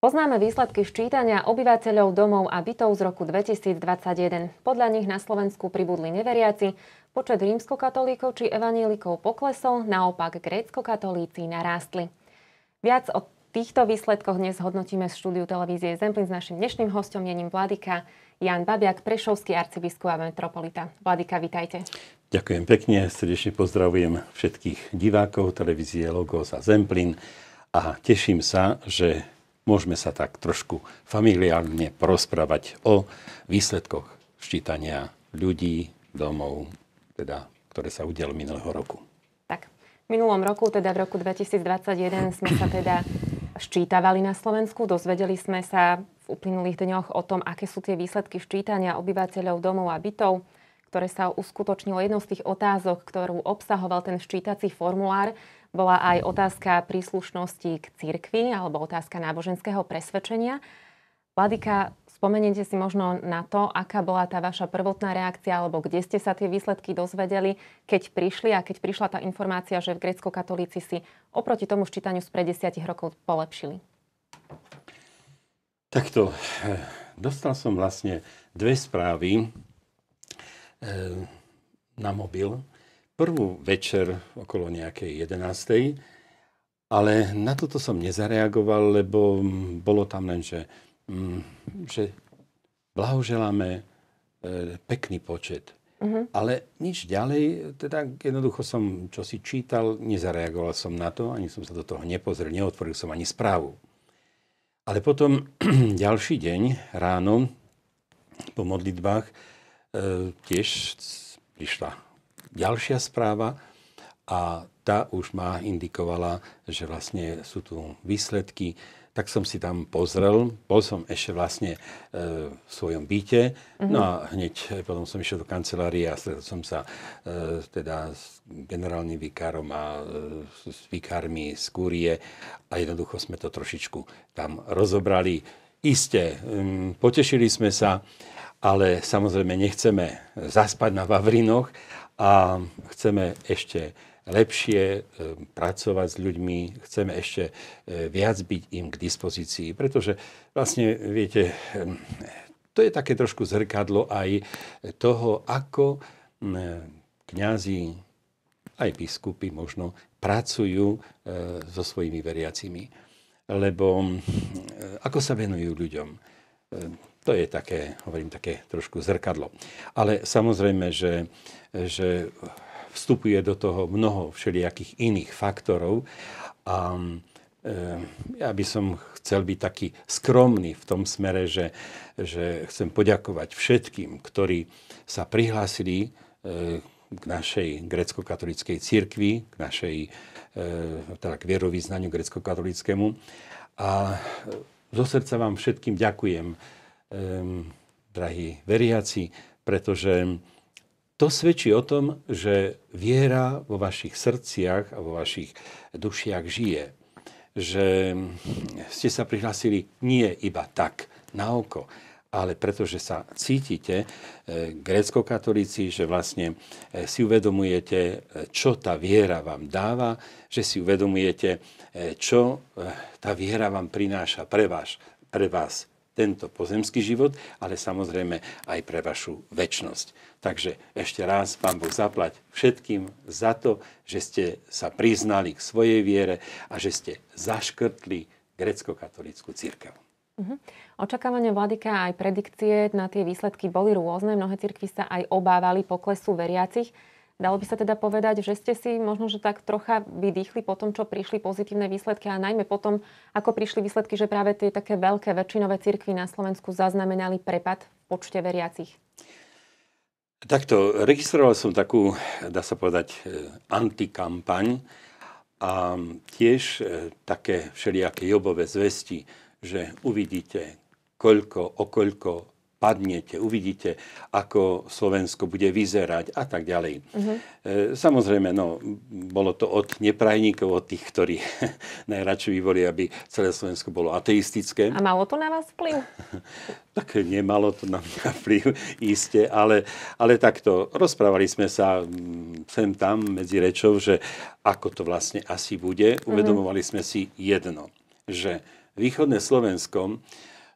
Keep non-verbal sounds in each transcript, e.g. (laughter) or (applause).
Poznáme výsledky ščítania obyvateľov domov a bytov z roku 2021. Podľa nich na Slovensku pribudli neveriaci, počet rímskokatolíkov či evanílikov poklesol, naopak grécko-katolíci narástli. Viac o týchto výsledkoch dnes hodnotíme v štúdiu televízie Zemplín s našim dnešným hostom Jením Vladika, Jan Babiak, prešovský arcibiskup a metropolita. Vladika, vitajte. Ďakujem pekne, srdečne pozdravujem všetkých divákov televízie Logos a Zemplín a teším sa, že môžeme sa tak trošku familiárne porozprávať o výsledkoch ščítania ľudí, domov, teda, ktoré sa udialo minulého roku. Tak, v minulom roku, teda v roku 2021, sme sa teda ščítavali na Slovensku. Dozvedeli sme sa v uplynulých dňoch o tom, aké sú tie výsledky ščítania obyvateľov domov a bytov, ktoré sa uskutočnilo jednou z tých otázok, ktorú obsahoval ten ščítací formulár, bola aj otázka príslušnosti k cirkvi alebo otázka náboženského presvedčenia. Vladika, spomeniete si možno na to, aká bola tá vaša prvotná reakcia, alebo kde ste sa tie výsledky dozvedeli, keď prišli a keď prišla tá informácia, že v grécko-katolíci si oproti tomu ščítaniu spred desiatich rokov polepšili? Takto, dostal som vlastne dve správy eh, na mobil prvú večer okolo nejakej 11. Ale na toto som nezareagoval, lebo bolo tam len, že, mm, že blahoželáme e, pekný počet. Uh-huh. Ale nič ďalej, teda jednoducho som čo si čítal, nezareagoval som na to, ani som sa do toho nepozrel, neotvoril som ani správu. Ale potom (clears throat) ďalší deň ráno po modlitbách e, tiež prišla ďalšia správa a tá už ma indikovala, že vlastne sú tu výsledky. Tak som si tam pozrel, bol som ešte vlastne e, v svojom byte, mm-hmm. no a mhm. hneď e, potom som išiel do kancelárie a stretol som sa e, teda s generálnym vikárom a e, s vikármi z Kúrie a jednoducho sme to trošičku tam rozobrali. Isté, e, potešili sme sa, ale samozrejme nechceme zaspať na Vavrinoch a chceme ešte lepšie ehm, pracovať s ľuďmi, chceme ešte e, viac byť im k dispozícii, pretože vlastne, viete, ehm, to je také trošku zrkadlo aj toho, ako kňazi, aj biskupy možno, pracujú e, so svojimi veriacimi. Lebo e, ako sa venujú ľuďom? Ehm, to je také, hovorím, také trošku zrkadlo. Ale samozrejme, že, že vstupuje do toho mnoho všelijakých iných faktorov a e, ja by som chcel byť taký skromný v tom smere, že, že chcem poďakovať všetkým, ktorí sa prihlásili e, k našej grecko-katolíckej církvi, k našej e, teda k vierovýznaniu grecko-katolíckému. A zo srdca vám všetkým ďakujem um, drahí veriaci, pretože to svedčí o tom, že viera vo vašich srdciach a vo vašich dušiach žije. Že ste sa prihlásili nie iba tak, na oko, ale pretože sa cítite eh, grécko-katolíci, že vlastne eh, si uvedomujete, eh, čo tá viera vám dáva, že si uvedomujete, čo tá viera vám prináša pre vás, pre vás tento pozemský život, ale samozrejme aj pre vašu väčnosť. Takže ešte raz Pán Boh zaplať všetkým za to, že ste sa priznali k svojej viere a že ste zaškrtli grecko-katolickú církev. Uh-huh. Mhm. Očakávania vladyka aj predikcie na tie výsledky boli rôzne. Mnohé cirkvi sa aj obávali poklesu veriacich. Dalo by sa teda povedať, že ste si možno, že tak trocha vydýchli po tom, čo prišli pozitívne výsledky a najmä potom, ako prišli výsledky, že práve tie také veľké väčšinové cirkvy na Slovensku zaznamenali prepad v počte veriacich. Takto, registroval som takú, dá sa povedať, e, antikampaň a tiež e, také všelijaké jobové zvesti, že uvidíte, koľko, okoľko padnete, uvidíte, ako Slovensko bude vyzerať a tak ďalej. Uh-huh. Samozrejme, no, bolo to od neprajníkov, od tých, ktorí (laughs) najradšej vyvolili, aby celé Slovensko bolo ateistické. A malo to na vás vplyv? (laughs) tak nemalo to na mňa vplyv, iste, ale, ale takto. Rozprávali sme sa mm, sem tam medzi rečou, že ako to vlastne asi bude. Mhm. Uvedomovali uh-huh. sme si jedno, že východné Slovensko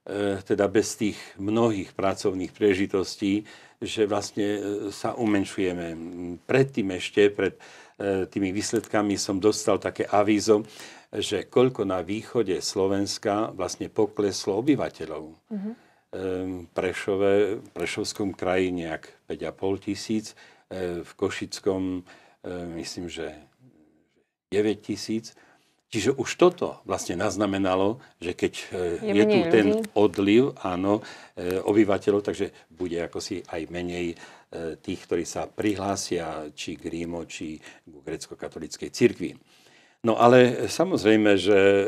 E, teda bez tých mnohých pracovných prežitostí, že vlastne e, sa umenšujeme. Predtým ešte, pred e, tými výsledkami som dostal také avízo, že koľko na východe Slovenska vlastne pokleslo obyvateľov. Mm-hmm. Prešove, v Prešovskom kraji nejak 5,5 tisíc, v Košickom myslím, že 9 tisíc Čiže už toto vlastne naznamenalo, že keď e, je, je tu ľudí. ten odliv áno, e, obyvateľov, takže bude ako si aj menej e, tých, ktorí sa prihlásia či k Rímo, či k grecko-katolíckej cirkvi. No ale samozrejme, že,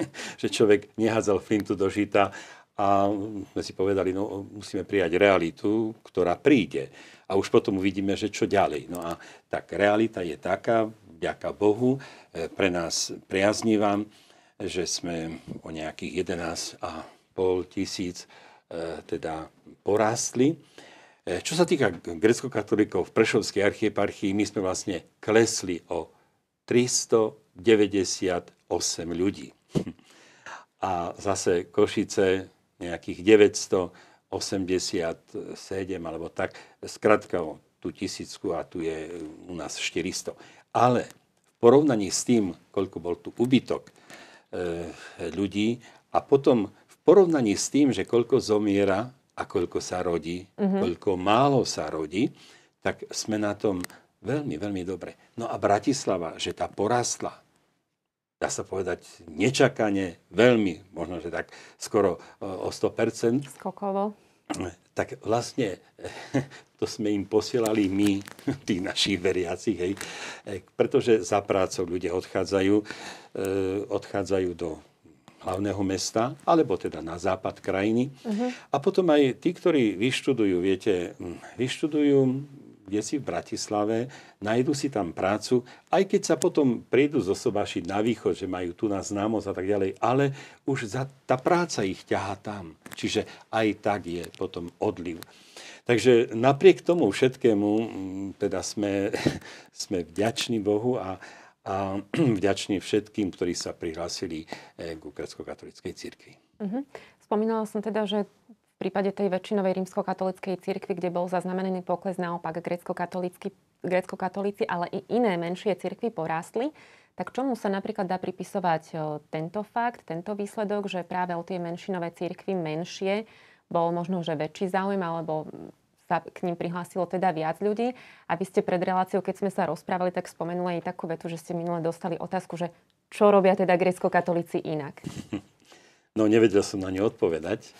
(laughs) že človek nehádzal flintu do žita a sme si povedali, no musíme prijať realitu, ktorá príde. A už potom uvidíme, že čo ďalej. No a tak realita je taká, vďaka Bohu, e, pre nás priaznivá, že sme o nejakých 11 a tisíc e, teda porastli. E, čo sa týka grecko-katolíkov v Prešovskej archieparchii, my sme vlastne klesli o 398 ľudí. (laughs) A zase Košice nejakých 987 alebo tak, Skratka, o tú tisícku a tu je u nás 400. Ale v porovnaní s tým, koľko bol tu ubytok e, ľudí a potom v porovnaní s tým, že koľko zomiera a koľko sa rodí, mm-hmm. koľko málo sa rodí, tak sme na tom veľmi, veľmi dobre. No a Bratislava, že tá porastla, dá sa povedať, nečakane, veľmi, možno, že tak skoro o 100%. Skokovo e, tak vlastne (laughs) to sme im posielali my, (laughs) tých našich veriacich, hej, e, pretože za prácou ľudia odchádzajú, e, odchádzajú do hlavného mesta, alebo teda na západ krajiny. Uh-huh. A potom aj tí, ktorí vyštudujú, viete, hm, vyštudujú kde si v Bratislave, nájdu si tam prácu, aj keď sa potom prídu zosobašiť na východ, že majú tu na známosť a tak ďalej, ale už za, tá práca ich ťahá tam. Čiže aj tak je potom odliv. Takže napriek tomu všetkému, mm, teda sme, (laughs) sme vďační Bohu a, a (clears throat) vďační všetkým, ktorí sa prihlásili eh, k Ukrajinsko-katolíckej církvi. Uh-huh. Mhm. Spomínala som teda, že prípade tej väčšinovej rímskokatolíckej cirkvi, kde bol zaznamenaný pokles, naopak grécko-katolíci, ale i iné menšie cirkvy porástli. Tak čomu sa napríklad dá pripisovať tento fakt, tento výsledok, že práve o tie menšinové cirkvy menšie bol možno, že väčší záujem, alebo sa k ním prihlásilo teda viac ľudí. A vy ste pred reláciou, keď sme sa rozprávali, tak spomenuli aj takú vetu, že ste minule dostali otázku, že čo robia teda grecko katolíci inak? (laughs) No, nevedel som na ňu odpovedať.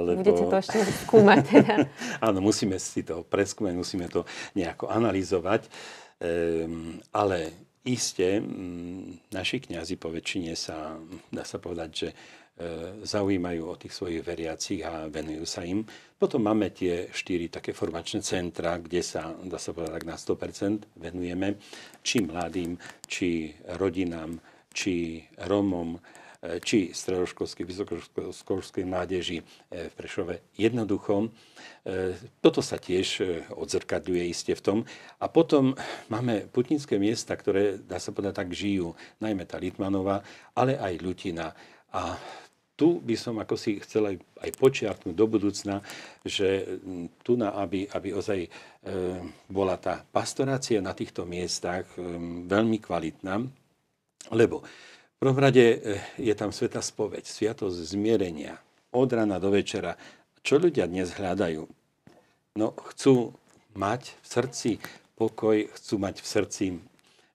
Lebo... Budete to ešte skúmať teda. (laughs) Áno, musíme si to preskúmať, musíme to nejako analyzovať. Ehm, ale iste mm, naši kňazi po väčšine sa, dá sa povedať, že e, zaujímajú o tých svojich veriacich a venujú sa im. Potom máme tie štyri také formačné centra, kde sa, dá sa povedať, tak na 100% venujeme či mladým, či rodinám, či Romom, či stredoškolskej, vysokoškolskej mládeži e, v Prešove. Jednoducho, e, toto sa tiež e, odzrkadľuje iste v tom. A potom máme putnické miesta, ktoré, dá sa povedať, tak žijú. Najmä tá Litmanová, ale aj Ľutina. A tu by som ako si chcel aj, aj počiarknúť do budúcna, že tu na, aby, aby ozaj e, bola tá pastorácia na týchto miestach e, veľmi kvalitná, lebo prvom rade eh, je tam sveta spoveď, sviatosť zmierenia, od rana do večera. Čo ľudia dnes hľadajú? No, chcú mať v srdci pokoj, chcú mať v srdci,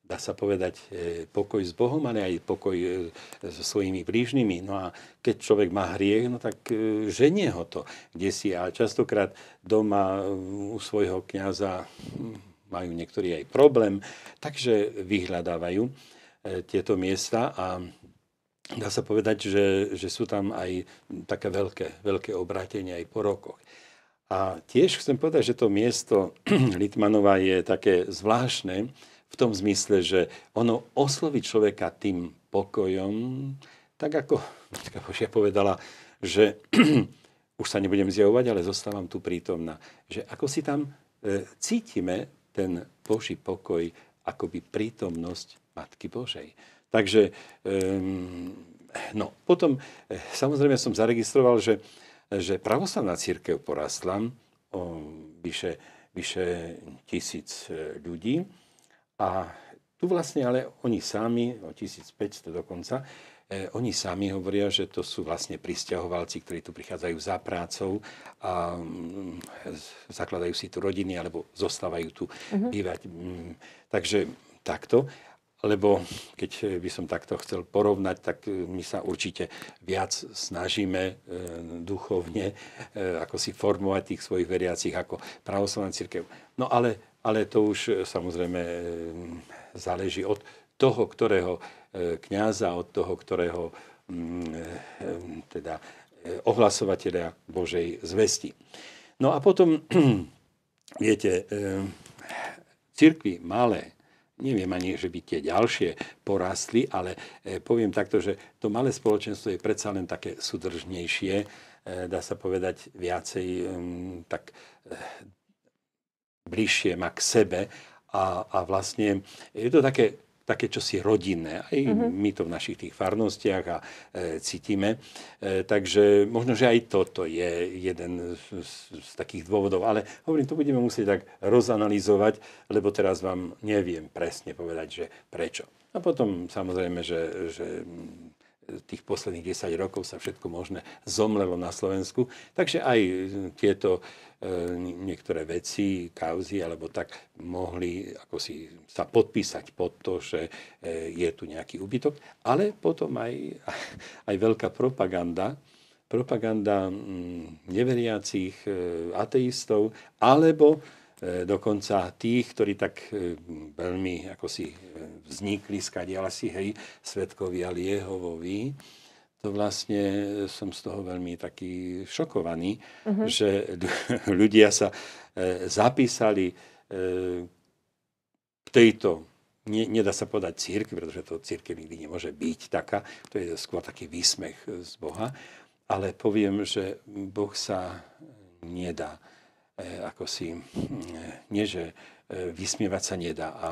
dá sa povedať, eh, pokoj s Bohom, ale aj pokoj eh, so svojimi blížnymi. No a keď človek má hriech, no tak ženie ho to, kde si. A častokrát doma u svojho kniaza hm, majú niektorí aj problém, takže vyhľadávajú. E, tieto miesta a dá sa povedať, že, že sú tam aj také veľké, veľké obrátenia aj po rokoch. A tiež chcem povedať, že to miesto (clears throat) Litmanova je také zvláštne v tom zmysle, že ono osloví človeka tým pokojom, tak ako Matka Božia povedala, že (clears throat) už sa nebudem zjavovať, ale zostávam tu prítomná. Že ako si tam e, cítime ten Boží pokoj, akoby prítomnosť Matky Božej. Takže, um, no, potom eh, samozrejme som zaregistroval, že, že pravoslavná církev porastla o vyše, vyše tisíc eh, ľudí a tu vlastne ale oni sami, o 1500 dokonca, eh, oni sami hovoria, že to sú vlastne pristahovalci, ktorí tu prichádzajú za prácou a mm, zakladajú si tu rodiny alebo zostávajú tu uh-huh. bývať. Mm, takže takto lebo keď eh, by som takto chcel porovnať, tak eh, my sa určite viac snažíme eh, duchovne ako si formovať tých svojich veriacich ako pravoslavná církev. No ale, ale to už samozrejme záleží od toho, ktorého kňaza, od toho, ktorého mm, teda ohlasovateľa Božej zvesti. No a potom, (clears throat) viete, církvy malé, neviem ani, že by tie ďalšie porastli, ale e, poviem takto, že to malé spoločenstvo je predsa len také súdržnejšie, e, dá sa povedať viacej um, tak e, bližšie ma k sebe a, a vlastne je to také také čosi rodinné. Aj mm-hmm. my to v našich tých farnostiach a e, cítime. E, takže možno, že aj toto je jeden z, z, z takých dôvodov. Ale hovorím, to budeme musieť tak rozanalizovať, lebo teraz vám neviem presne povedať, že prečo. A potom samozrejme, že, že mm, tých posledných 10 rokov sa všetko možné zomlelo na Slovensku. Takže aj e, tieto E, niektoré veci, kauzy alebo tak mohli ako si sa podpísať pod to, že e, je tu nejaký úbytok. Ale potom aj, (laughs) aj veľká propaganda, propaganda mm, neveriacich e, ateistov alebo dokonca tých, ktorí tak veľmi ako si vznikli skadiala si, hej, a Liehovovi, to vlastne som z toho veľmi taký šokovaný, uh-huh. že ľudia sa e, zapísali e, k tejto nie, nedá sa povedať círky, pretože to církev nikdy nemôže byť taká, to je skôr taký výsmech z Boha, ale poviem, že Boh sa nedá e, ako si, e, nie že E, vysmievať sa nedá. A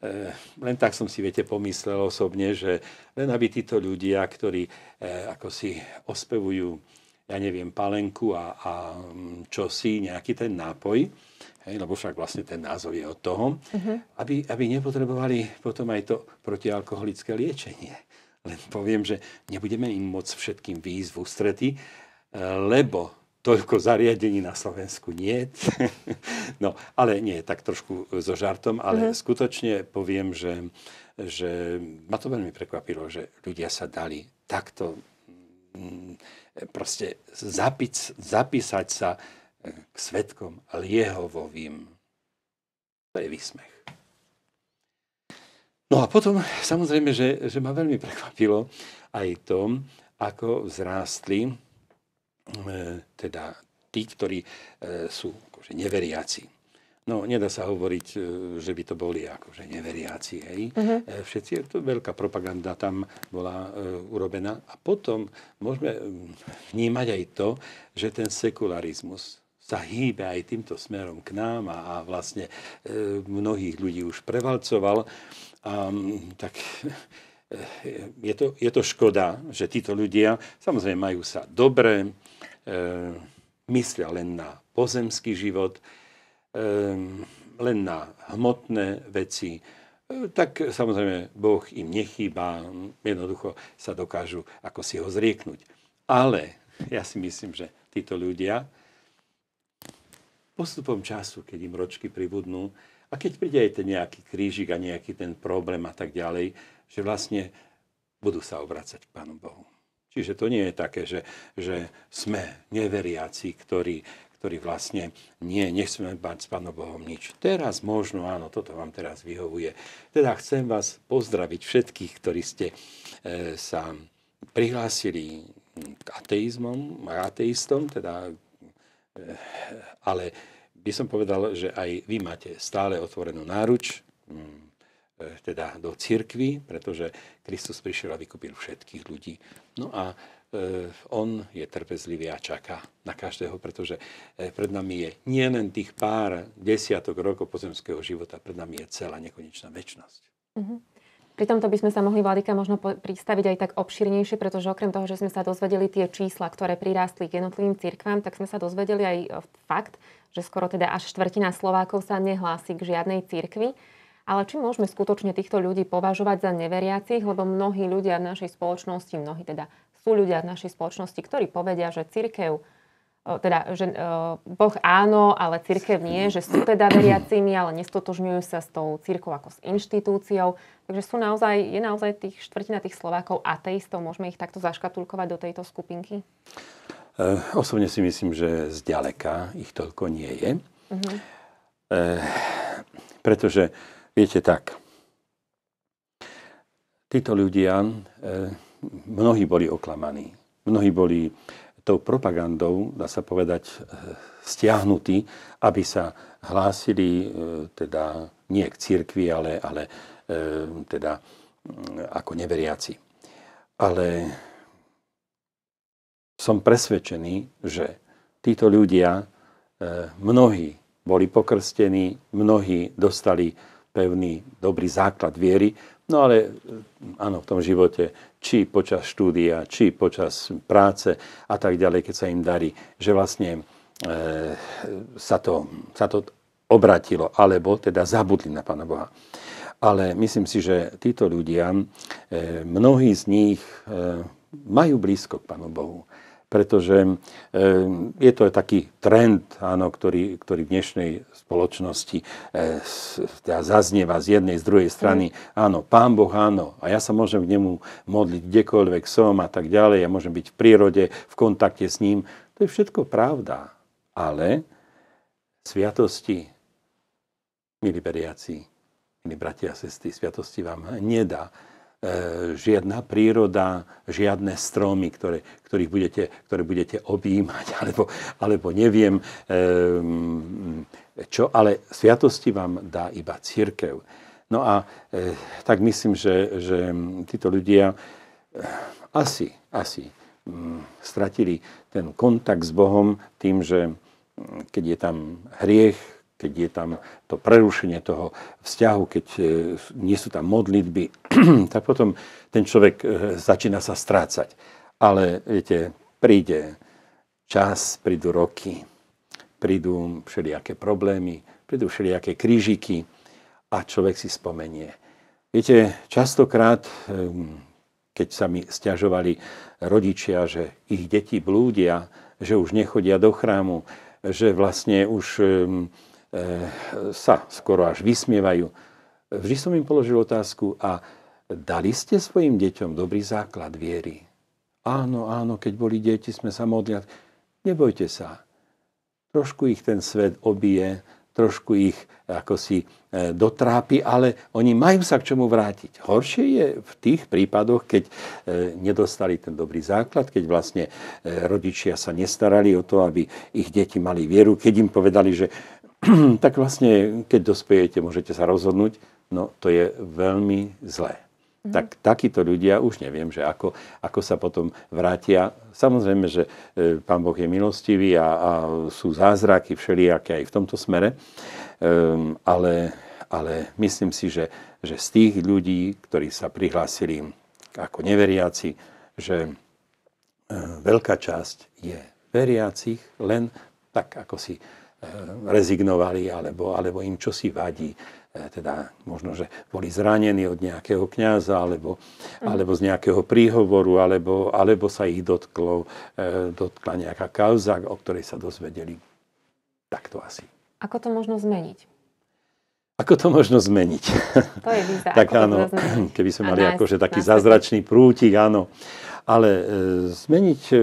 e, len tak som si, viete, pomyslel osobne, že len aby títo ľudia, ktorí e, ako si ospevujú, ja neviem, palenku a, a mm, si, nejaký ten nápoj, hej, lebo však vlastne ten názov je od toho, uh-huh. aby, aby nepotrebovali potom aj to protialkoholické liečenie. Len poviem, že nebudeme im moc všetkým výjsť v ústrety, lebo toľko zariadení na Slovensku nie. (laughs) no, ale nie, tak trošku so žartom, ale uh-huh. skutočne poviem, že, že ma to veľmi prekvapilo, že ľudia sa dali takto mm, proste zapis, zapísať sa e, k svetkom Liehovovým. To je výsmech. No a potom samozrejme, že, že ma veľmi prekvapilo aj to, ako vzrástli E, teda tí, ktorí e, sú akože neveriaci. No, nedá sa hovoriť, e, že by to boli akože neveriaci, hej. Uh-huh. Všetci, to veľká propaganda tam bola urobená. A potom môžeme vnímať aj to, že ten sekularizmus sa hýbe aj týmto smerom k nám a, a vlastne mnohých ľudí už prevalcoval. A, tak (laughs) Eh, je to, je to škoda, že títo ľudia samozrejme majú sa dobre, e, myslia len na pozemský život, e, len na hmotné veci, e, tak samozrejme Boh im nechýba, jednoducho sa dokážu ako si ho zrieknúť. Ale ja si myslím, že títo ľudia postupom času, keď im ročky pribudnú a keď príde aj ten nejaký krížik a nejaký ten problém a tak ďalej, že vlastne budú sa obracať k Pánu Bohu. Čiže to nie je také, že, že sme neveriaci, ktorí, ktorí vlastne nie, nechceme mať s Pánom Bohom nič. Teraz možno, áno, toto vám teraz vyhovuje. Teda chcem vás pozdraviť všetkých, ktorí ste e, sa prihlásili k ateizmom, ateistom, teda, e, ale by som povedal, že aj vy máte stále otvorenú náruč, mm. E, teda do cirkvy, pretože Kristus prišiel a vykúpil všetkých ľudí. No a e, on je trpezlivý a čaká na každého, pretože e, pred nami je nielen tých pár desiatok rokov pozemského života, pred nami je celá nekonečná väčnosť. Mm-hmm. Pri tomto by sme sa mohli, Vladika, možno pristaviť aj tak obširnejšie, pretože okrem toho, že sme sa dozvedeli tie čísla, ktoré prirástli k jednotlivým cirkvám, tak sme sa dozvedeli aj fakt, že skoro teda až štvrtina Slovákov sa nehlási k žiadnej cirkvi. Ale či môžeme skutočne týchto ľudí považovať za neveriacich, lebo mnohí ľudia v našej spoločnosti, mnohí teda sú ľudia v našej spoločnosti, ktorí povedia, že církev e, teda, že e, Boh áno, ale církev nie, že sú teda veriacimi, ale nestotožňujú sa s tou církou ako s inštitúciou. Takže sú naozaj, je naozaj tých štvrtina tých Slovákov ateistov. Môžeme ich takto zaškatulkovať do tejto skupinky? E, osobne si myslím, že zďaleka ich toľko nie je. Uh-huh. E, pretože Viete tak, títo ľudia, e, mnohí boli oklamaní, mnohí boli tou propagandou, dá sa povedať, e, stiahnutí, aby sa hlásili e, teda nie k cirkvi, ale, ale teda mm, ako neveriaci. Ale som presvedčený, že títo ľudia, mnohí boli pokrstení, mnohí dostali pevný, dobrý základ viery. No ale e, áno, v tom živote, či počas štúdia, či počas práce a tak ďalej, keď sa im darí, že vlastne e, sa, to, sa to obratilo, alebo teda zabudli na Pána Boha. Ale myslím si, že títo ľudia, e, mnohí z nich e, majú blízko k Pánu Bohu pretože e, je to taký trend, áno, ktorý, ktorý v dnešnej spoločnosti teda zaznieva z jednej, z druhej strany. Mhm. Áno, Pán Boh, áno, a ja sa môžem k nemu modliť kdekoľvek som a tak ďalej, ja môžem byť v prírode, v kontakte s ním. To je všetko pravda, ale sviatosti, milí veriaci, milí bratia a sestry, sviatosti vám nedá E, žiadna príroda, žiadne stromy, ktoré, ktorých budete, ktoré budete objímať, (laughs) alebo, alebo neviem e, čo, ale sviatosti vám dá iba církev. No a e, tak myslím, že, že títo ľudia asi, asi mm, stratili ten kontakt s Bohom tým, že mm, keď je tam hriech, keď je tam to prerušenie toho vzťahu, keď e, nie sú tam modlitby, (clears throat) tak potom ten človek e, začína sa strácať. Ale viete, príde čas, prídu roky, prídu všelijaké problémy, prídu všelijaké krížiky a človek si spomenie. Viete, častokrát, keď sa mi stiažovali rodičia, že ich deti blúdia, že už nechodia do chrámu, že vlastne už Eh, sa skoro až vysmievajú. Vždy som im položil otázku a dali ste svojim deťom dobrý základ viery? Áno, áno, keď boli deti, sme sa modli. Nebojte sa. Trošku ich ten svet obije, trošku ich ako si eh, dotrápi, ale oni majú sa k čomu vrátiť. Horšie je v tých prípadoch, keď eh, nedostali ten dobrý základ, keď vlastne rodičia sa nestarali o to, aby ich deti mali vieru, keď im povedali, že (clears throat) tak vlastne, keď dospejete, môžete sa rozhodnúť, no to je veľmi zlé. Mm-hmm. Tak takíto ľudia, už neviem, že ako, ako sa potom vrátia. Samozrejme, že e, pán Boh je milostivý a, a sú zázraky všelijaké aj v tomto smere, e, ale, ale myslím si, že, že z tých ľudí, ktorí sa prihlásili ako neveriaci, že e, veľká časť je veriacich len tak, ako si rezignovali alebo, alebo im čosi vadí. E, teda možno, že boli zranení od nejakého kňaza alebo, mhm. alebo z nejakého príhovoru alebo, alebo sa ich dotklo, e, dotkla nejaká kauza, o ktorej sa dozvedeli takto asi. Ako to možno zmeniť? Ako to možno zmeniť? To je výzva. (laughs) tak áno, keby sme mali akože taký zázračný prútik, áno. Ale e, zmeniť, e,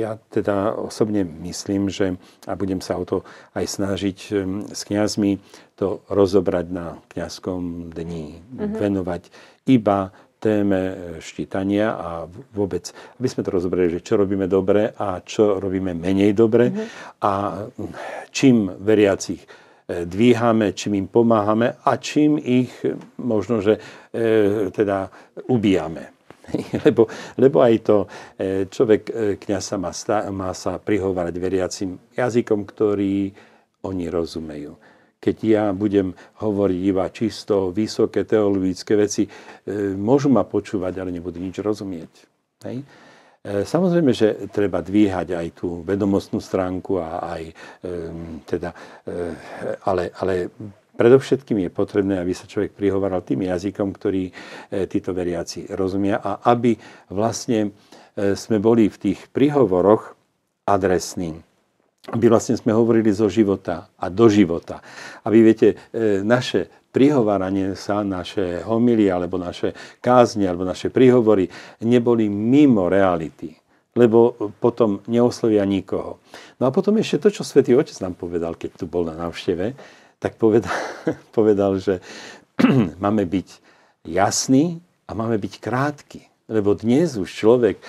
ja teda osobne myslím, že, a budem sa o to aj snažiť e, s kňazmi, to rozobrať na kňazskom dni, mm-hmm. venovať iba téme štítania a vôbec, aby sme to rozobrali, že čo robíme dobre a čo robíme menej dobre mm-hmm. a čím veriacich dvíhame, čím im pomáhame a čím ich možno, že e, teda ubíjame. (laughs) Lebo, lebo aj to e, človek, e, kniaz sa má, stá, má sa prihovárať veriacim jazykom, ktorý oni rozumejú. Keď ja budem hovoriť iba čisto vysoké teologické veci, e, môžu ma počúvať, ale nebudú nič rozumieť. Hej? Samozrejme, že treba dvíhať aj tú vedomostnú stránku a aj teda, ale, ale Predovšetkým je potrebné, aby sa človek prihovaral tým jazykom, ktorý e, títo veriaci rozumia a aby vlastne e, sme boli v tých prihovoroch adresní. Aby vlastne sme hovorili zo života a do života. Aby, viete, e, naše prihováranie sa, naše homily alebo naše kázne, alebo naše prihovory neboli mimo reality lebo potom neoslovia nikoho. No a potom ešte to, čo svätý Otec nám povedal, keď tu bol na návšteve, tak povedal, (laughs) povedal že (clears throat) máme byť jasný a máme byť krátky. Lebo dnes už človek e,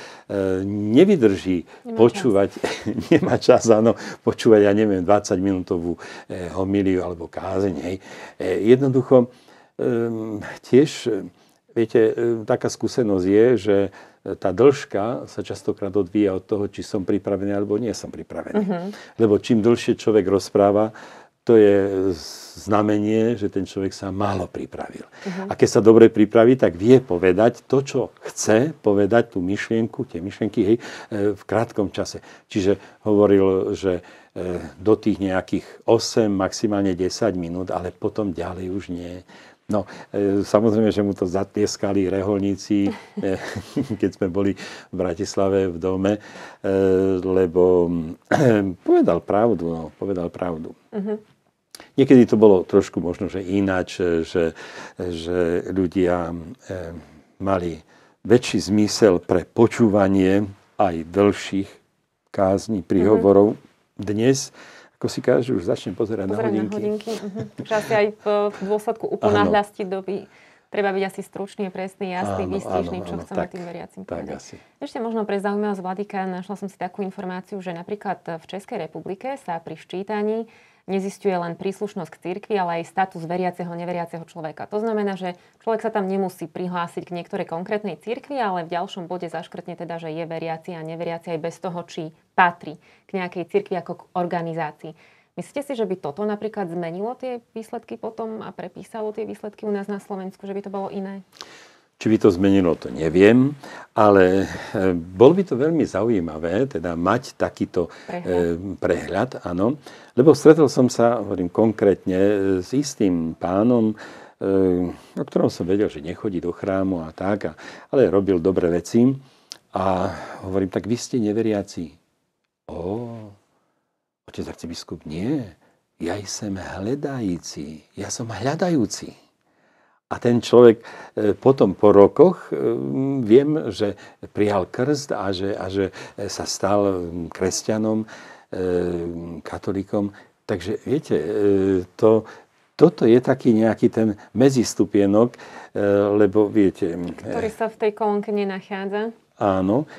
nevydrží nemá počúvať, čas. (laughs) nemá čas, áno, počúvať, ja neviem, 20-minútovú e, homiliu alebo kázeň, hej. E, jednoducho, tiež, viete, taká skúsenosť je, že tá dĺžka sa častokrát odvíja od toho, či som pripravený alebo nie som pripravený. Mm-hmm. Lebo čím dlhšie človek rozpráva, to je znamenie, že ten človek sa málo pripravil. Uh-huh. A keď sa dobre pripraví, tak vie povedať to, čo chce povedať, tú myšlienku, tie myšlienky hej, e, v krátkom čase. Čiže hovoril, že e, do tých nejakých 8, maximálne 10 minút, ale potom ďalej už nie. No, e, samozrejme, že mu to zatieskali reholníci, (laughs) keď sme boli v Bratislave v dome, lebo povedal pravdu, no, povedal pravdu. Uh-huh. Niekedy to bolo trošku možno, že ináč, e, že, e, že ľudia e, mali väčší zmysel pre počúvanie aj dlhších kázni, mhm. príhovorov. Mm-hmm. Dnes ako si každý už začne pozerať, pozerať na hodinky. Na hodinky. Mhm. aj v, v dôsledku uponáhľasti doby treba byť asi stručný, presný, jasný, áno, výstižný, áno, čo áno, chceme tak, tým veriacim tak povedať. Asi. Ešte možno pre zaujímavosť Vladika našla som si takú informáciu, že napríklad v Českej republike sa pri ščítaní nezistuje len príslušnosť k cirkvi, ale aj status veriaceho, neveriaceho človeka. To znamená, že človek sa tam nemusí prihlásiť k niektorej konkrétnej cirkvi, ale v ďalšom bode zaškrtne teda, že je veriaci a neveriaci aj bez toho, či patrí k nejakej cirkvi ako k organizácii. Myslíte si, že by toto napríklad zmenilo tie výsledky potom a prepísalo tie výsledky u nás na Slovensku, že by to bolo iné? Či by to zmenilo, to neviem, ale e, bol by to veľmi zaujímavé, teda mať takýto e, prehľad, prehľad áno. Lebo stretol som sa, hovorím konkrétne, e, s istým pánom, o ktorom som vedel, že nechodí do chrámu a tak, ale robil dobré veci. A hovorím, tak vy ste neveriaci. O, otec arcibiskup, nie. Ja som hľadajúci, Ja som hľadajúci. A ten človek e, potom po rokoch e, viem, že prijal krst a že, a že e, sa stal kresťanom, katolíkom. Takže viete, to, toto je taký nejaký ten mezistupienok, lebo viete... Ktorý sa v tej kolónke nenachádza. Áno.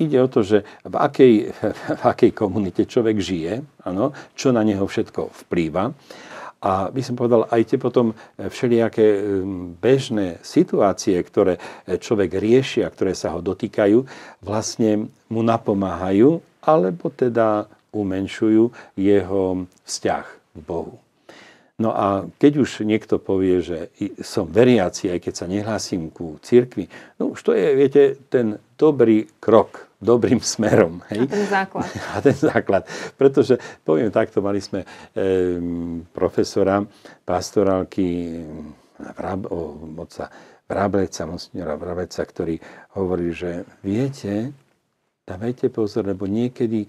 Ide o to, že v akej, (laughs) v akej komunite človek žije, áno, čo na neho všetko vplýva. A by som povedal, aj tie potom e, všelijaké e, bežné situácie, ktoré e, človek rieši a ktoré sa ho dotýkajú, vlastne mu napomáhajú alebo teda umenšujú jeho vzťah k Bohu. No a keď už niekto povie, že som veriaci, aj keď sa nehlásim ku cirkvi, no už to je, viete, ten dobrý krok dobrým (laughs) smerom. Hej? A ten základ. (laughs) A ten základ. Pretože, poviem takto, mali sme e, profesora pastorálky Vrab, o, oca Vrableca, monsignora Vrableca, ktorý hovorí, že viete, dávajte pozor, lebo niekedy e,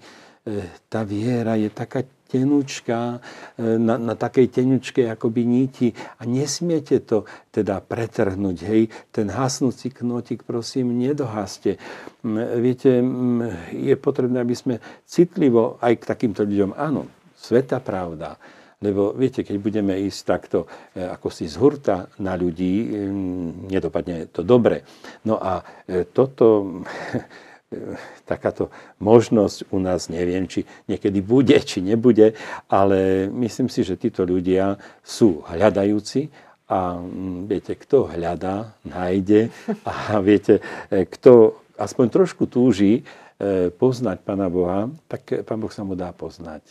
tá viera je taká tenučka, e, na, na takej tenučkej akoby níti a nesmiete to teda pretrhnúť, hej, ten hasnúci knotik prosím nedohaste. Mm, viete, mm, je potrebné, aby sme citlivo aj k takýmto ľuďom, áno, sveta pravda, lebo viete, keď budeme ísť takto e, ako si z hurta na ľudí, mm, nedopadne to dobre. No a e, toto (laughs) Eh, takáto možnosť u nás neviem, či niekedy bude, či nebude, ale myslím si, že títo ľudia sú hľadajúci a mm, viete, kto hľadá, nájde a (laughs) viete, eh, kto aspoň trošku túži eh, poznať Pána Boha, tak Pán Boh sa mu dá poznať.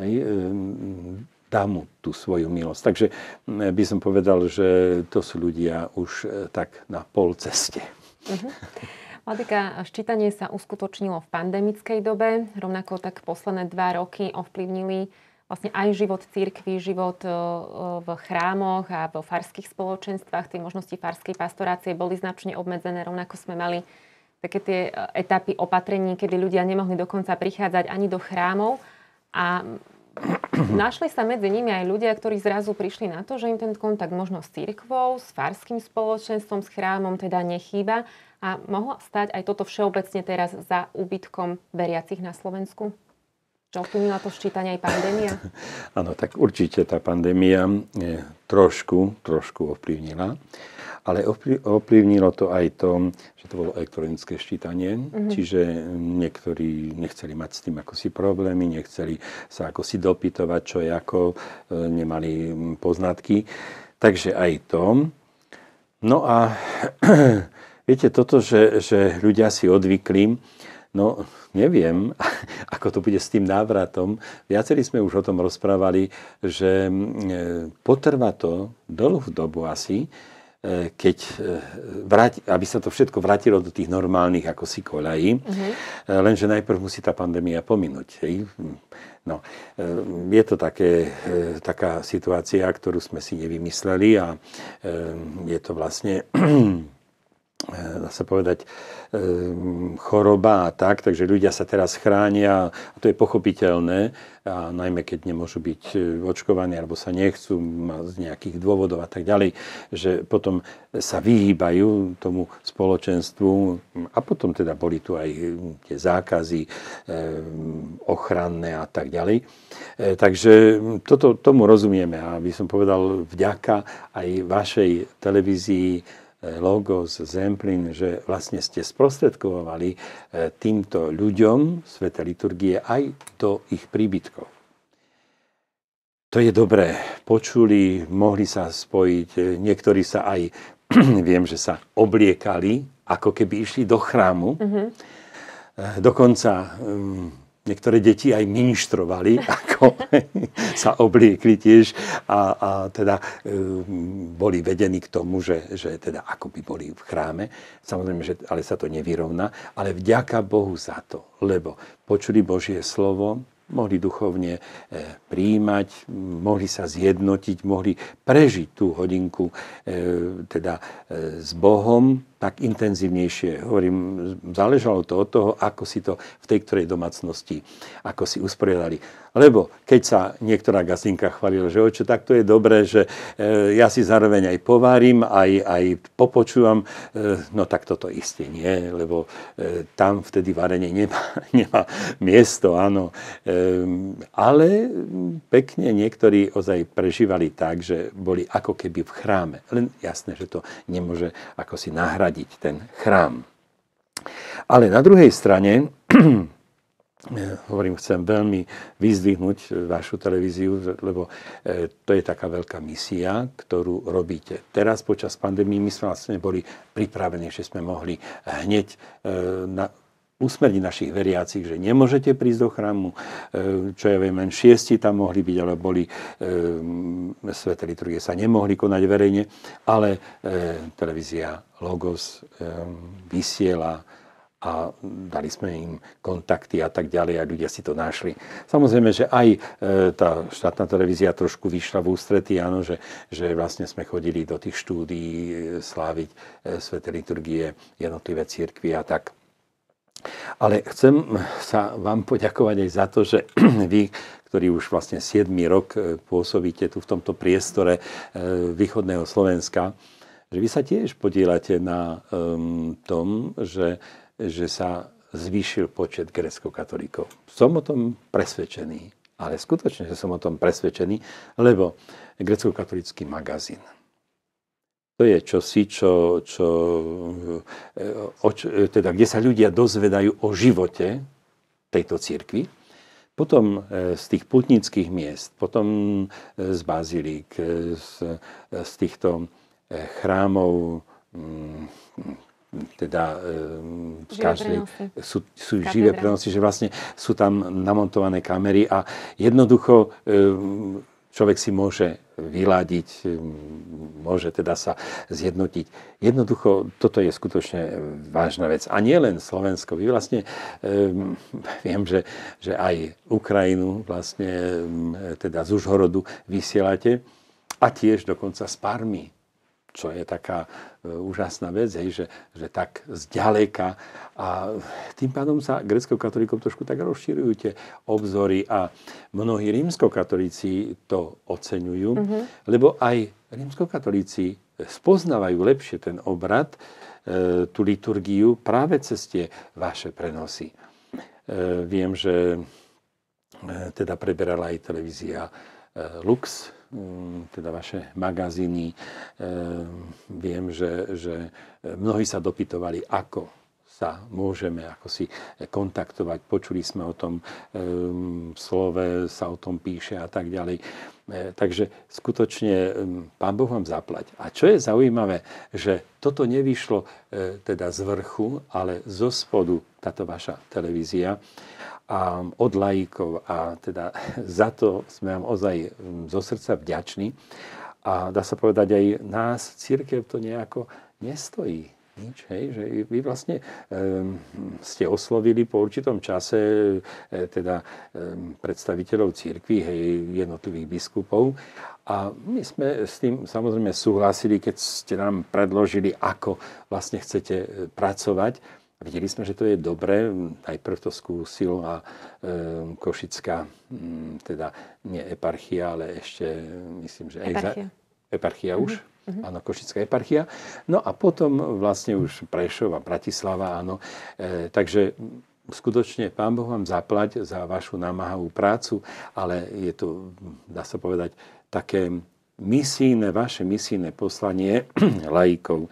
Hej? Mm, dá mu tú svoju milosť. Takže mm, by som povedal, že to sú ľudia už tak na pol ceste. Uh-huh. Mhm. Vladika, ščítanie sa uskutočnilo v pandemickej dobe, rovnako tak posledné dva roky ovplyvnili vlastne aj život církvy, život e, e, v chrámoch a vo farských spoločenstvách. Tie možnosti farskej pastorácie boli značne obmedzené. Rovnako sme mali také tie e, etapy opatrení, kedy ľudia nemohli dokonca prichádzať ani do chrámov. A našli sa medzi nimi aj ľudia, ktorí zrazu prišli na to, že im ten kontakt možno s cirkvou, s farským spoločenstvom, s chrámom teda nechýba a mohla stať aj toto všeobecne teraz za úbytkom veriacich na Slovensku? Čo ovplyvnila to ščítanie aj pandémia? (laughs) Áno, tak určite tá pandémia eh, trošku, trošku ovplyvnila. Ale ovplyvnilo to aj to, že to bolo elektronické ščítanie, mm-hmm. čiže niektorí nechceli mať s tým ako si problémy, nechceli sa ako si dopytovať, čo je ako, eh, nemali hm, poznatky. Takže aj to. No a (clears throat) viete, toto, že, že ľudia si odvykli, No, neviem, (laughs) ako to bude s tým návratom. Viacerí sme už o tom rozprávali, že mm, e, potrvá to dlhú dobu asi, e, keď e, aby sa to všetko vrátilo do tých normálnych ako si koľají, mm-hmm. lenže najprv musí tá pandémia pominúť. No, je to také, taká situácia, ktorú sme si nevymysleli a je to vlastne (clears throat) dá sa povedať, ehm, choroba a tak, takže ľudia sa teraz chránia a to je pochopiteľné, a najmä keď nemôžu byť e, očkovaní alebo sa nechcú z nejakých dôvodov a tak ďalej, že potom sa vyhýbajú tomu spoločenstvu a potom teda boli tu aj e, tie zákazy ehm, ochranné a tak ďalej. E, takže toto, tomu rozumieme a by som povedal vďaka aj vašej televízii Eh, logos, Zemplín, že vlastne ste sprostredkovali eh, týmto ľuďom Sveta liturgie aj do ich príbytkov. To je dobré. Počuli, mohli sa spojiť, niektorí sa aj, (clears throat) viem, že sa obliekali, ako keby išli do chrámu. Mm-hmm. Dokonca mm, niektoré deti aj ministrovali, (laughs) ako sa obliekli tiež a, a teda e, boli vedení k tomu, že, že teda ako by boli v chráme. Samozrejme, že, ale sa to nevyrovná. Ale vďaka Bohu za to, lebo počuli Božie slovo, mohli duchovne e, príjmať, mohli sa zjednotiť, mohli prežiť tú hodinku e, teda e, s Bohom tak intenzívnejšie. Hovorím, záležalo to od toho, ako si to v tej ktorej domácnosti, ako si usporiadali. Lebo keď sa niektorá gazinka chválila, že oče, tak to je dobré, že e, ja si zároveň aj povarím, aj, aj popočúvam, e, no tak toto isté nie, lebo e, tam vtedy varenie nemá, (laughs) nemá miesto, áno. E, ale pekne niektorí ozaj prežívali tak, že boli ako keby v chráme. Len jasné, že to nemôže ako si nahrať obradiť ten chrám. Ale na druhej strane, (clears throat) hovorím, chcem veľmi vyzdvihnúť vašu televíziu, lebo e, to je taká veľká misia, ktorú robíte. Teraz počas pandémie my sme vlastne boli pripravení, že sme mohli hneď e, na usmerniť našich veriacich, že nemôžete prísť do chrámu, e, čo ja viem, len šiesti tam mohli byť, ale boli e, sveté liturgie sa nemohli konať verejne, ale e, televízia Logos e, vysiela a dali sme im kontakty a tak ďalej a ľudia si to našli. Samozrejme, že aj e, tá štátna televízia trošku vyšla v ústretí, áno, že, že vlastne sme chodili do tých štúdií e, sláviť sveté liturgie, jednotlivé církvy a tak. Ale chcem sa vám poďakovať aj za to, že (clears throat) vy, ktorý už vlastne 7 rok e, pôsobíte tu v tomto priestore e, východného Slovenska, že vy sa tiež podielate na tom, že, že sa zvýšil počet grecko-katolíkov. Som o tom presvedčený, ale skutočne som o tom presvedčený, lebo grecko-katolícky magazín to je čosi, čo, čo, eh, o, eh, teda, kde sa ľudia dozvedajú o živote tejto cirkvi. Potom eh, z tých putnických miest, potom z bazilík, z, z týchto chrámov, mm, teda z každej, sú, sú živé prenosy, že vlastne sú tam namontované kamery a jednoducho Človek si môže vyladiť, môže teda sa zjednotiť. Jednoducho, toto je skutočne vážna vec. A nie len Slovensko. Vy vlastne, um, viem, že, že aj Ukrajinu vlastne, um, teda z Užhorodu vysielate a tiež dokonca z pármi čo je taká e, úžasná vec, hej, že, že tak zďaleka. A tým pádom sa greckou katolíkom trošku tak rozširujú tie obzory a mnohí rímskokatolíci to oceňujú, mm-hmm. lebo aj rímskokatolíci spoznávajú lepšie ten obrad, e, tú liturgiu práve cez tie vaše prenosy. E, viem, že e, teda preberala aj televízia e, Lux, Mm, teda vaše magazíny. Eh, viem, že, že eh, mnohí sa dopytovali, ako sa môžeme ako si kontaktovať. Počuli sme o tom ehm, slove, sa o tom píše a tak ďalej. Eh, takže skutočne ehm, pán Boh vám zaplať. A čo je zaujímavé, že toto nevyšlo teda z vrchu, ale zo spodu táto vaša televízia a od laikov a teda (laughs) za to sme vám ozaj mm, zo srdca vďační. A dá sa povedať aj nás, církev to nejako nestojí nič, hej, že vy vlastne um, ste oslovili po určitom čase e, teda um, predstaviteľov církvy, hej, jednotlivých biskupov a my sme s tým samozrejme súhlasili, keď ste nám predložili, ako vlastne chcete e, pracovať Videli sme, že to je dobré. Najprv to skúsil a e, Košická, m, mm, teda nie eparchia, ale ešte myslím, že... Eparchia. Eparchia už? Mm-hmm. Áno, Košická eparchia. No a potom vlastne už Prešov a Bratislava, áno. E, takže skutočne Pán Boh vám zaplať za vašu námahavú prácu, ale je to, dá sa povedať, také misijné, vaše misijné poslanie (clears throat) laikov.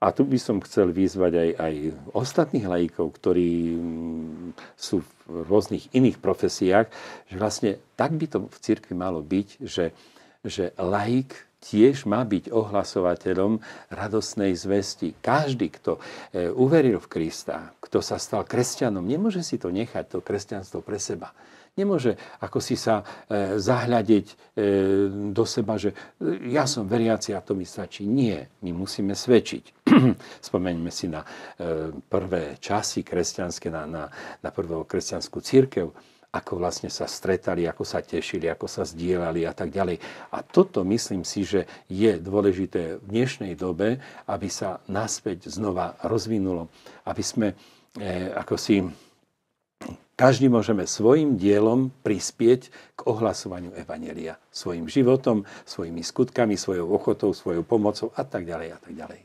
A tu by som chcel vyzvať aj, aj ostatných laikov, ktorí mm, sú v rôznych iných profesiách, že vlastne tak by to v cirkvi malo byť, že, že laik tiež má byť ohlasovateľom radosnej zvesti. Každý, kto e, uveril v Krista, kto sa stal kresťanom, nemôže si to nechať, to kresťanstvo pre seba Nemôže ako si sa e, zahľadiť e, do seba, že e, ja som veriaci a to mi stačí. Nie, my musíme svedčiť. (clears throat) Spomeňme si na prvé časy kresťanské, na, na, na prvú kresťanskú církev ako vlastne sa stretali, ako sa tešili, ako sa zdieľali a tak ďalej. A toto myslím si, že je dôležité v dnešnej dobe, aby sa naspäť znova rozvinulo, aby sme, e, ako si každý môžeme svojim dielom prispieť k ohlasovaniu Evanelia. Svojim životom, svojimi skutkami, svojou ochotou, svojou pomocou a tak ďalej a tak ďalej.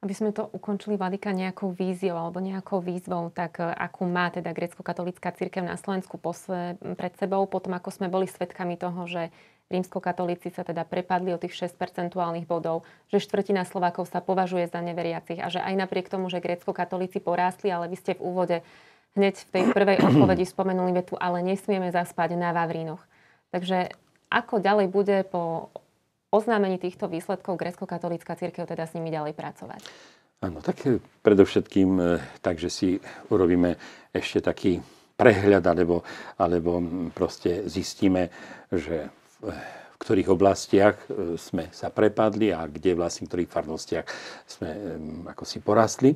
Aby sme to ukončili, Vladika, nejakou víziou alebo nejakou výzvou, tak e, akú má teda grecko-katolická církev na Slovensku posle, pred sebou, potom ako sme boli svedkami toho, že rímskokatolíci sa teda prepadli o tých 6 percentuálnych bodov, že štvrtina Slovákov sa považuje za neveriacich a že aj napriek tomu, že grecko-katolíci porástli, ale vy ste v úvode hneď v tej prvej odpovedi spomenuli vetu, ale nesmieme zaspať na Vavrínoch. Takže ako ďalej bude po oznámení týchto výsledkov grecko katolícka církev teda s nimi ďalej pracovať? Áno, tak eh, predovšetkým eh, takže si urobíme ešte taký prehľad, alebo, alebo hm, proste zistíme, že v eh, ktorých oblastiach sme sa prepadli a kde vlastne v ktorých farnostiach sme hm, ako si porastli.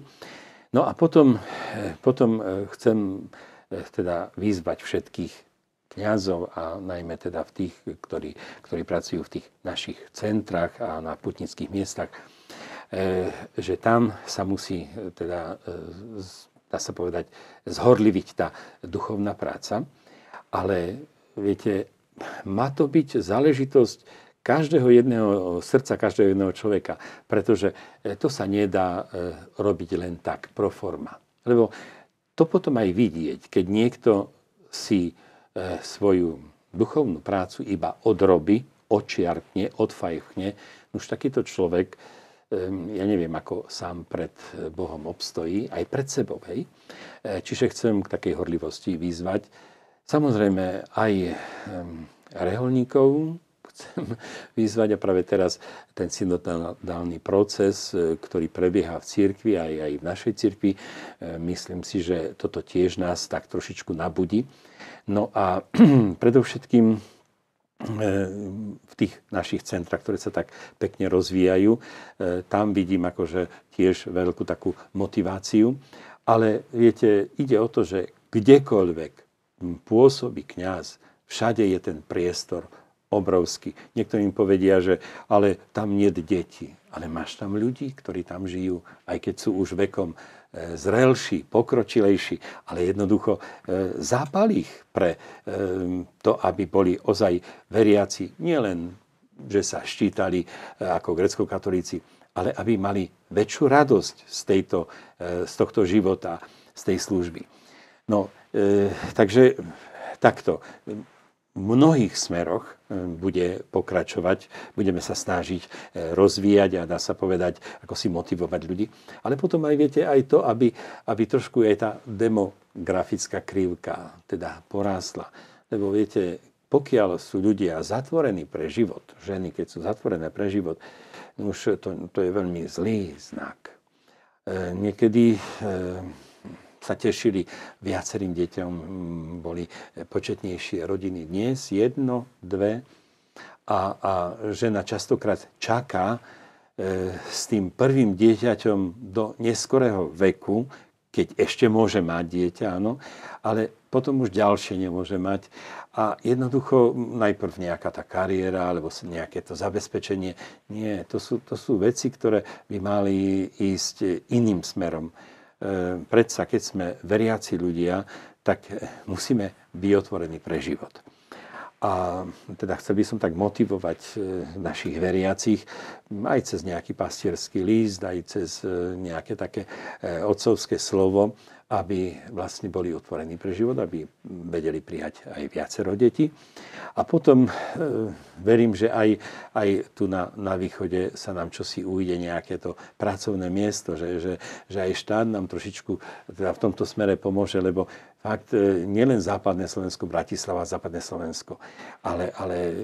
No a potom, eh, potom eh, chcem eh, teda vyzvať všetkých kňazov a najmä teda v tých, ktorí, ktorí pracujú v tých našich centrách a na putnických miestach, že tam sa musí teda, dá sa povedať, zhorliviť tá duchovná práca. Ale viete, má to byť záležitosť každého jedného srdca, každého jedného človeka. Pretože e, to sa nedá e, robiť len tak, pro forma. Lebo to potom aj vidieť, keď niekto si e, svoju duchovnú prácu iba odrobi, očiarkne, odfajchne, no už takýto človek, ja neviem, ako sám pred Bohom obstojí, aj pred sebou. Hej? Čiže chcem k takej horlivosti vyzvať, samozrejme aj reholníkov, chcem vyzvať a práve teraz ten synodálny proces, e, ktorý prebieha v cirkvi aj, aj v našej cirkvi, e, myslím si, že toto tiež nás tak trošičku nabudí. No a (clears throat) predovšetkým e, v tých našich centrách, ktoré sa tak pekne rozvíjajú, tam vidím akože tiež veľkú takú motiváciu. Ale viete, ide o to, že kdekoľvek pôsobí kňaz, všade je ten priestor obrovský. Niektorí im povedia, že ale tam nie deti. Ale máš tam ľudí, ktorí tam žijú, aj keď sú už vekom e, zrelší, pokročilejší, ale jednoducho e, zápalých pre e, to, aby boli ozaj veriaci, nielen, že sa štítali ako grecko-katolíci, ale aby mali väčšiu radosť z, tejto, z tohto života, z tej služby. No, e, takže takto mnohých smeroch eh, bude pokračovať. Budeme sa snažiť eh, rozvíjať a dá sa povedať, ako si motivovať ľudí. Ale potom aj viete aj to, aby, aby trošku aj tá demografická krivka teda porásla. Lebo viete, pokiaľ sú ľudia zatvorení pre život, ženy, keď sú zatvorené pre život, no už to, to je veľmi zlý znak. E, niekedy e, sa tešili viacerým deťom, hm, boli početnejšie rodiny. Dnes jedno, dve a, a žena častokrát čaká e, s tým prvým dieťaťom do neskorého veku, keď ešte môže mať dieťa, áno, ale potom už ďalšie nemôže mať. A jednoducho hm, najprv nejaká tá kariéra alebo nejaké to zabezpečenie. Nie, to sú, to sú veci, ktoré by mali ísť iným smerom. E, predsa keď sme veriaci ľudia, tak musíme byť otvorení pre život. A teda chcel by som tak motivovať e, našich veriacich aj cez nejaký pastierský líst, aj cez e, nejaké také otcovské slovo, aby vlastne boli otvorení pre život, aby vedeli prijať aj viacero detí. A potom e, verím, že aj, aj tu na, na východe sa nám čosi ujde nejaké to pracovné miesto, že, že, že aj štát nám trošičku teda v tomto smere pomôže, lebo fakt e, nielen západné Slovensko, Bratislava, západné Slovensko, ale, ale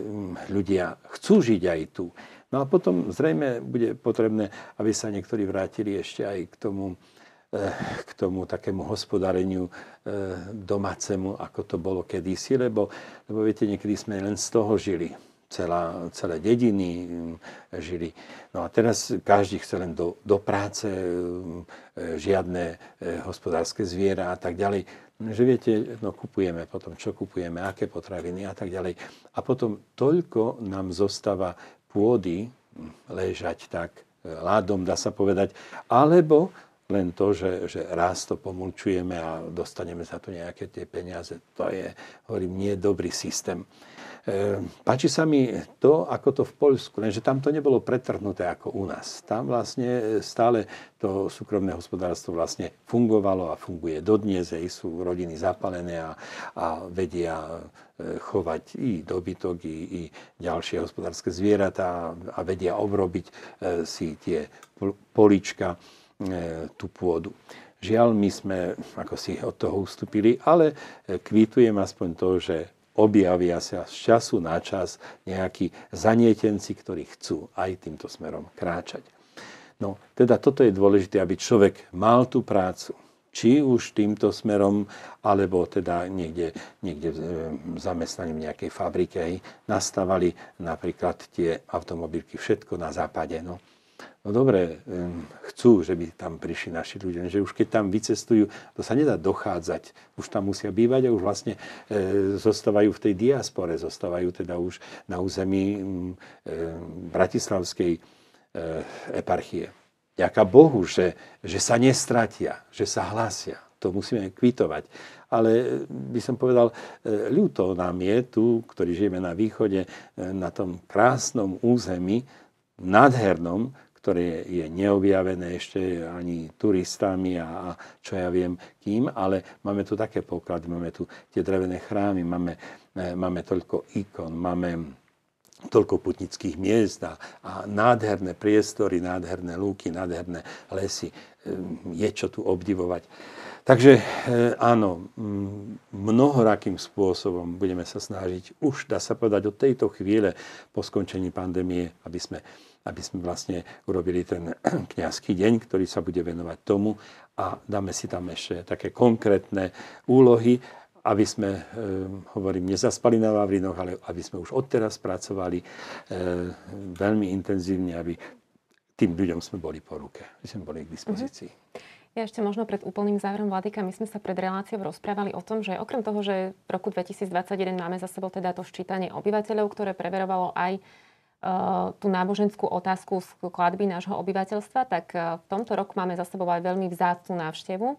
ľudia chcú žiť aj tu. No a potom zrejme bude potrebné, aby sa niektorí vrátili ešte aj k tomu Eh, k tomu takému hospodáreniu eh, domácemu, ako to bolo kedysi, lebo, lebo viete, niekedy sme len z toho žili. Celá, celé dediny mm, žili. No a teraz každý chce len do, do práce, mm, eh, žiadne hospodárske zviera a tak ďalej. Že viete, no kupujeme potom, čo kupujeme, aké potraviny a tak ďalej. A potom toľko nám zostáva pôdy mm, ležať tak ládom, dá sa povedať, alebo len to, že, že raz to pomlčujeme a dostaneme za to nejaké tie peniaze, to je, hovorím, nie dobrý systém. E, páči sa mi to, ako to v Poľsku, lenže tam to nebolo pretrhnuté ako u nás. Tam vlastne stále to súkromné hospodárstvo vlastne fungovalo a funguje dodnes. Aj sú rodiny zapalené a, a vedia e, chovať i dobytok, i, i ďalšie hospodárske zvieratá a vedia obrobiť e, si tie polička E, tú pôdu. Žiaľ, my sme ako si od toho ustúpili, ale e, kvítujem aspoň to, že objavia sa z času na čas nejakí zanietenci, ktorí chcú aj týmto smerom kráčať. No, teda toto je dôležité, aby človek mal tú prácu, či už týmto smerom, alebo teda niekde, niekde e, zamestnaním nejakej fabrike hej, nastávali napríklad tie automobilky, všetko na západe. No. No dobre, chcú, že by tam prišli naši ľudia, že už keď tam vycestujú, to sa nedá dochádzať. Už tam musia bývať a už vlastne e, zostávajú v tej diaspore, zostávajú teda už na území e, bratislavskej e, eparchie. Ďaká Bohu, že, že sa nestratia, že sa hlásia. To musíme kvitovať. Ale by som povedal, ľúto nám je tu, ktorí žijeme na východe, na tom krásnom území, nádhernom, ktoré je neobjavené ešte ani turistami a, a čo ja viem kým, ale máme tu také poklady, máme tu tie drevené chrámy, máme, e, máme toľko ikon, máme toľko putnických miest a, a nádherné priestory, nádherné lúky, nádherné lesy. E, je čo tu obdivovať. Takže e, áno, mm, mnohorakým spôsobom budeme sa snažiť už, dá sa povedať, od tejto chvíle po skončení pandémie, aby sme, aby sme vlastne urobili ten (clears throat) kňazský deň, ktorý sa bude venovať tomu a dáme si tam ešte také konkrétne úlohy, aby sme, e, hovorím, nezaspali na Vavrinoch, ale aby sme už odteraz pracovali e, veľmi intenzívne, aby tým ľuďom sme boli po ruke, aby sme boli k mhm. dispozícii. Mm-hmm. Ja ešte možno pred úplným záverom, Vladika, my sme sa pred reláciou rozprávali o tom, že okrem toho, že v roku 2021 máme za sebou teda to ščítanie obyvateľov, ktoré preverovalo aj eh, tú náboženskú otázku z kladby nášho obyvateľstva, tak eh, v tomto roku máme za sebou aj veľmi vzácnú návštevu eh,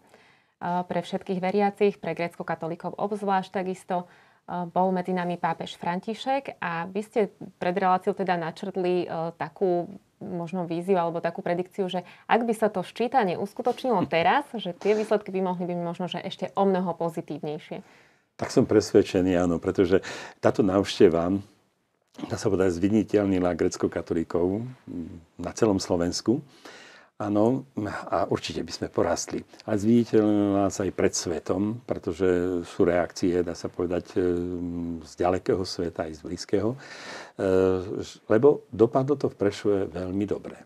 pre všetkých veriacich, pre grécko-katolíkov obzvlášť takisto. Bol medzi nami pápež František a vy ste pred reláciou teda načrtli takú možno víziu alebo takú predikciu, že ak by sa to ščítanie uskutočnilo teraz, že tie výsledky by mohli byť možno že ešte o mnoho pozitívnejšie. Tak som presvedčený, áno, pretože táto návšteva, dá sa povedať, zviditeľnila grecko-katolíkov na celom Slovensku. Áno, a určite by sme porastli. A zviditeľujeme nás aj pred svetom, pretože sú reakcie, dá sa povedať, e, z ďalekého sveta aj z blízkeho. E, lebo dopadlo to v Prešove veľmi dobre. E,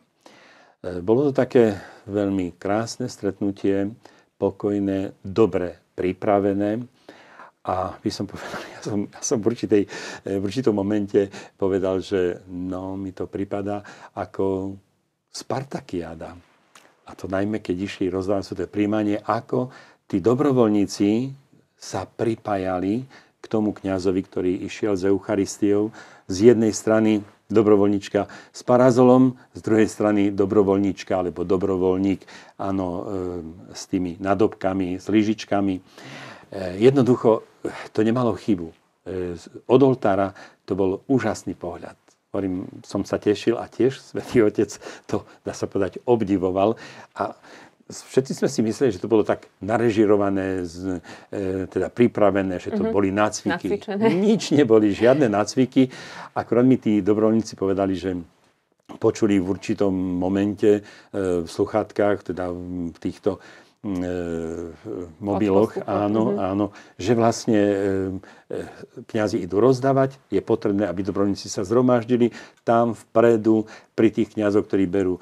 bolo to také veľmi krásne stretnutie, pokojné, dobre pripravené. A by som povedal, (laughs) ja som, ja som v, určitej, v určitom momente povedal, že no, mi to prípada ako Spartakiáda. A to najmä, keď išli rozdávať to príjmanie, ako tí dobrovoľníci sa pripájali k tomu kňazovi, ktorý išiel z Eucharistiou. Z jednej strany dobrovoľnička s parazolom, z druhej strany dobrovoľnička alebo dobrovoľník áno, e, s tými nadobkami, s lyžičkami. E, jednoducho to nemalo chybu. E, od oltára to bol úžasný pohľad. Hovorím, som sa tešil a tiež Svetý Otec to, dá sa povedať, obdivoval. A všetci sme si mysleli, že to bolo tak narežirované, z, e, teda pripravené, že to mm-hmm. boli nácviky. Nacvičené. (laughs) Nič neboli, žiadne nácviky. Akorát mi tí dobrovoľníci povedali, že počuli v určitom momente e, v sluchátkach, teda v týchto Eh, mobiloch, áno, mm-hmm. áno, že vlastne eh, eh, kňazi idú rozdávať, je potrebné, aby dobrovoľníci sa zhromaždili tam vpredu pri tých kňazov, ktorí berú e,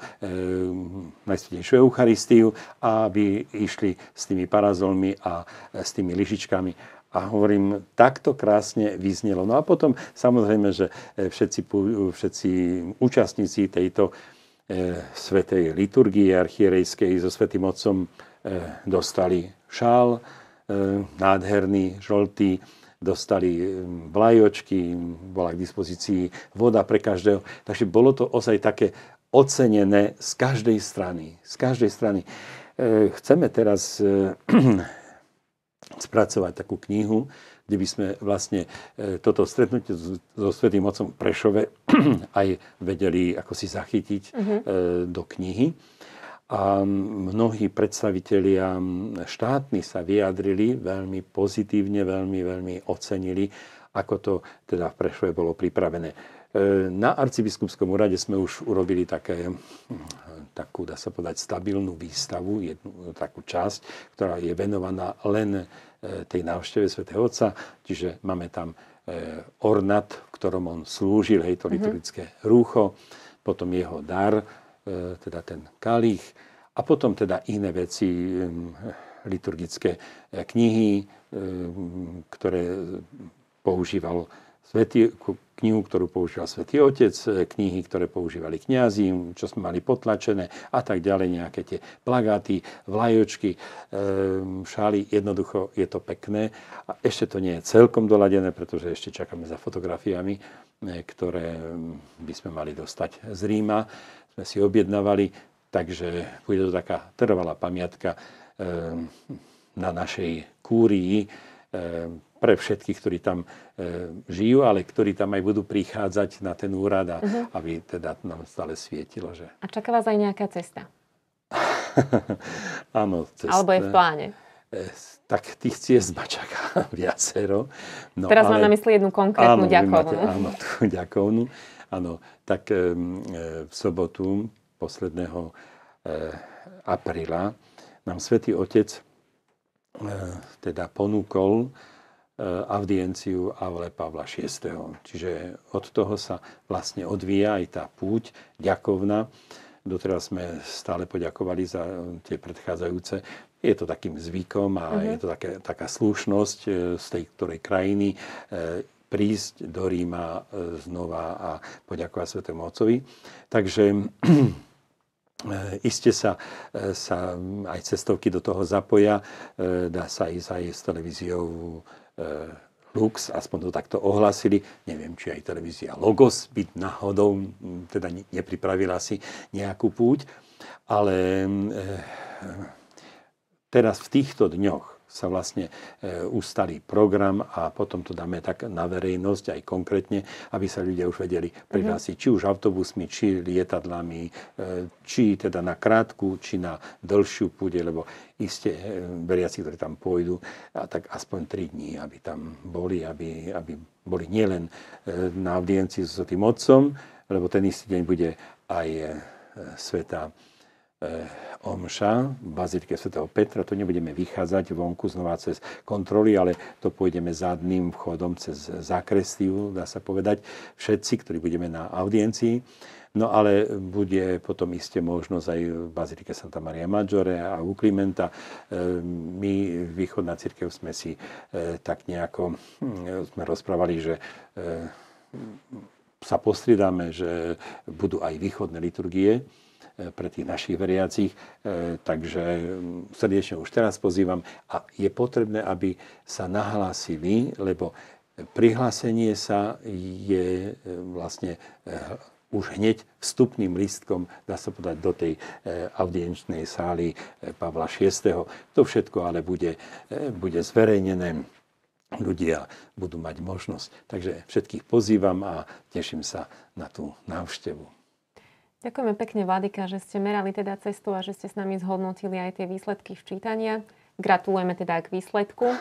Najsvetejšiu Eucharistiu a aby išli s tými parazolmi a s tými lyžičkami a hovorím, takto krásne vyznelo. No a potom samozrejme, že všetci, všetci účastníci tejto e, svetej liturgie archierejskej so svetým otcom E, dostali šál, e, nádherný, žltý, dostali e, vlajočky, bola k dispozícii voda pre každého. Takže bolo to ozaj také ocenené z každej strany. Z každej strany. Chceme teraz (clears throat) spracovať takú knihu, kde by sme vlastne toto stretnutie so Svetým Otcom Prešove (clears throat) aj vedeli ako si zachytiť mm-hmm. do knihy. A mnohí predstavitelia štátni sa vyjadrili veľmi pozitívne, veľmi, veľmi ocenili, ako to teda v Prešove bolo pripravené. E, na arcibiskupskom úrade sme už urobili také, hm, takú, dá sa povedať, stabilnú výstavu, jednu takú časť, ktorá je venovaná len e, tej návšteve svätého Otca, čiže máme tam e, ornat, v ktorom on slúžil, hej, to mhm. liturgické rúcho, potom jeho dar, E, teda ten kalich a potom teda iné veci, liturgické e, knihy, e, ktoré používal svetý, knihu, ktorú používal svetý Otec, knihy, ktoré používali kňazi, čo sme mali potlačené a tak ďalej, nejaké tie plagáty, vlajočky, šály, jednoducho je to pekné. A ešte to nie je celkom doladené, pretože ešte čakáme za fotografiami, ktoré by sme mali dostať z Ríma sme si objednávali, takže bude to taká trvalá pamiatka eh, na našej kúrii eh, pre všetkých, ktorí tam eh, žijú, ale ktorí tam aj budú prichádzať na ten úrad a uh-huh. aby teda nám stále svietilo. Že... A čaká vás aj nejaká cesta? (laughs) Áno, cesta. Alebo je v pláne? tak tých ciest ma čaká (laughs) viacero. No, Teraz ale... mám na mysli jednu konkrétnu áno, ďakovnú. Máte, áno, tú ďakovnú. Áno, tak v sobotu posledného eh, apríla nám svätý Otec eh, teda ponúkol eh, audienciu Avle Pavla VI. Čiže od toho sa vlastne odvíja aj tá púť ďakovna. Doteraz sme stále poďakovali za tie predchádzajúce. Je to takým zvykom a uh-huh. je to také, taká slušnosť z tej ktorej krajiny prísť do Ríma e, znova a poďakovať Svetému Otcovi. Takže (clears throat) e, Iste sa, e, sa aj cestovky do toho zapoja. Dá sa ísť aj s televíziou Lux, aspoň to takto ohlasili. Neviem, či aj televízia Logos byť náhodou, teda nepripravila si nejakú púť. Ale teraz v týchto dňoch sa vlastne e, ustalí program a potom to dáme tak na verejnosť aj konkrétne, aby sa ľudia už vedeli mhm. prihlásiť, či už autobusmi, či lietadlami, e, či teda na krátku, či na dlhšiu púde, lebo iste e, veriaci, ktorí tam pôjdu, a tak aspoň 3 dní, aby tam boli, aby, aby boli nielen na audiencii so tým otcom, lebo ten istý deň bude aj sveta Eh, omša v bazilike sv. Petra. To nebudeme vychádzať vonku znova cez kontroly, ale to pôjdeme zadným vchodom cez zakrestiu, dá sa povedať, všetci, ktorí budeme na audiencii. No ale bude potom iste možnosť aj v Bazilike Santa Maria Maggiore a u Klimenta. Eh, my, východná církev, sme si eh, tak nejako hm, sme rozprávali, že sa postriedame, že budú aj východné liturgie E, pre tých našich veriacich. E, takže srdečne už teraz pozývam a je potrebné, aby sa nahlásili, lebo prihlásenie sa je e, vlastne už hneď vstupným listkom, dá sa podať, do tej audienčnej sály Pavla VI. To všetko ale bude, bude zverejnené. Ľudia budú mať možnosť. Takže všetkých pozývam a teším sa na tú návštevu. Ďakujeme pekne, Vladika, že ste merali teda cestu a že ste s nami zhodnotili aj tie výsledky včítania. Gratulujeme teda k výsledku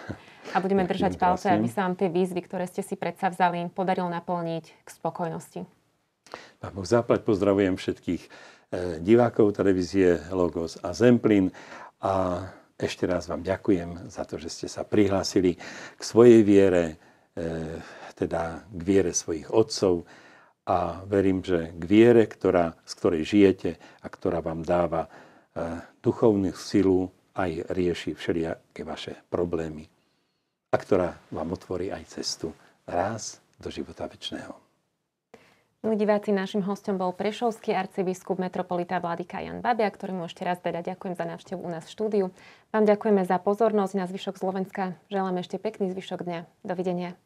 a budeme držať palce, aby sa vám tie výzvy, ktoré ste si predsa vzali, podarilo naplniť k spokojnosti. Na Boh záplať pozdravujem všetkých eh, divákov televízie Logos a Zemplín a ešte raz vám ďakujem za to, že ste sa prihlásili k svojej viere, eh, teda k viere svojich otcov, a verím, že k viere, ktorá, z ktorej žijete a ktorá vám dáva e, duchovnú silu, aj rieši všelijaké vaše problémy a ktorá vám otvorí aj cestu raz do života väčšného. Milí no, diváci, našim hostom bol prešovský arcibiskup metropolita Vladika Jan Babia, ktorému ešte raz teda ďakujem za návštevu u nás v štúdiu. Vám ďakujeme za pozornosť na zvyšok Slovenska. Želám ešte pekný zvyšok dňa. Dovidenia.